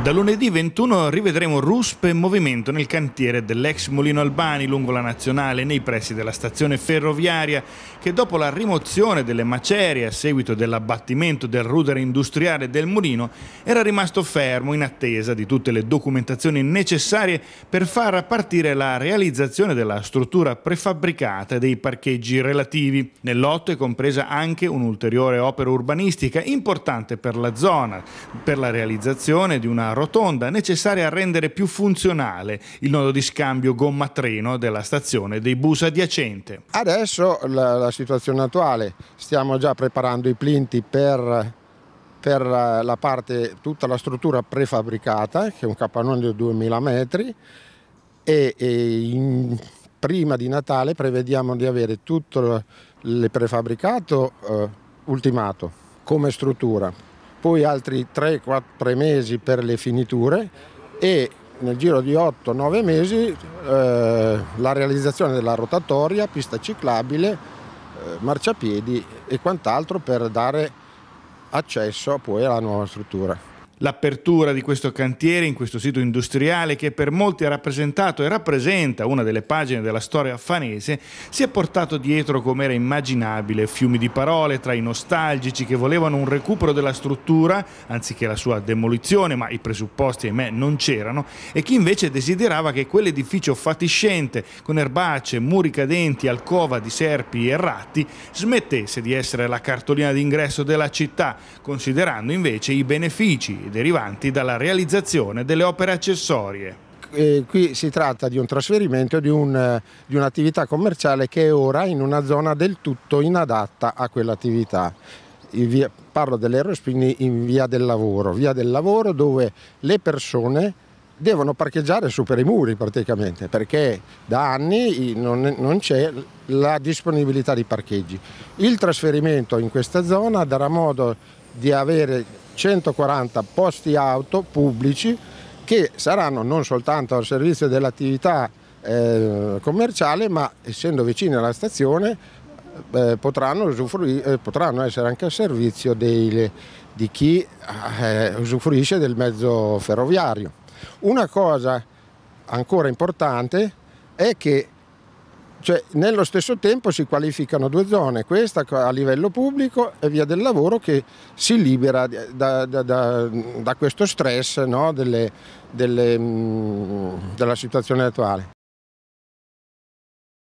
Da lunedì 21 rivedremo ruspe in movimento nel cantiere dell'ex Molino Albani lungo la nazionale nei pressi della stazione ferroviaria che dopo la rimozione delle macerie a seguito dell'abbattimento del rudere industriale del mulino era rimasto fermo in attesa di tutte le documentazioni necessarie per far partire la realizzazione della struttura prefabbricata e dei parcheggi relativi. Nel lotto è compresa anche un'ulteriore opera urbanistica importante per la zona per la realizzazione di una rotonda necessaria a rendere più funzionale il nodo di scambio gomma-treno della stazione dei bus adiacente. Adesso la, la situazione attuale, stiamo già preparando i plinti per per eh, la parte, tutta la struttura prefabbricata, che è un capannone di 2000 metri, e, e in, prima di Natale prevediamo di avere tutto il prefabbricato eh, ultimato come struttura poi altri 3-4 mesi per le finiture e nel giro di 8-9 mesi eh, la realizzazione della rotatoria, pista ciclabile, eh, marciapiedi e quant'altro per dare accesso poi alla nuova struttura l'apertura di questo cantiere in questo sito industriale che per molti ha rappresentato e rappresenta una delle pagine della storia affanese, si è portato dietro come era immaginabile fiumi di parole tra i nostalgici che volevano un recupero della struttura anziché la sua demolizione, ma i presupposti ahimè non c'erano, e chi invece desiderava che quell'edificio fatiscente con erbacce, muri cadenti, alcova di serpi e ratti smettesse di essere la cartolina d'ingresso della città, considerando invece i benefici derivanti dalla realizzazione delle opere accessorie. Eh, qui si tratta di un trasferimento di, un, di un'attività commerciale che è ora in una zona del tutto inadatta a quell'attività. Via, parlo dell'Aerospin in via del lavoro, via del lavoro dove le persone devono parcheggiare su per i muri praticamente perché da anni non, non c'è la disponibilità di parcheggi. Il trasferimento in questa zona darà modo di avere 140 posti auto pubblici che saranno non soltanto al servizio dell'attività eh, commerciale ma essendo vicini alla stazione eh, potranno, eh, potranno, essere anche a servizio dei, di chi eh, usufruisce del mezzo ferroviario. Una cosa ancora importante è che cioè, nello stesso tempo si qualificano due zone, questa a livello pubblico e via del lavoro che si libera da, da, da, da questo stress no, delle, delle, mm, della situazione attuale.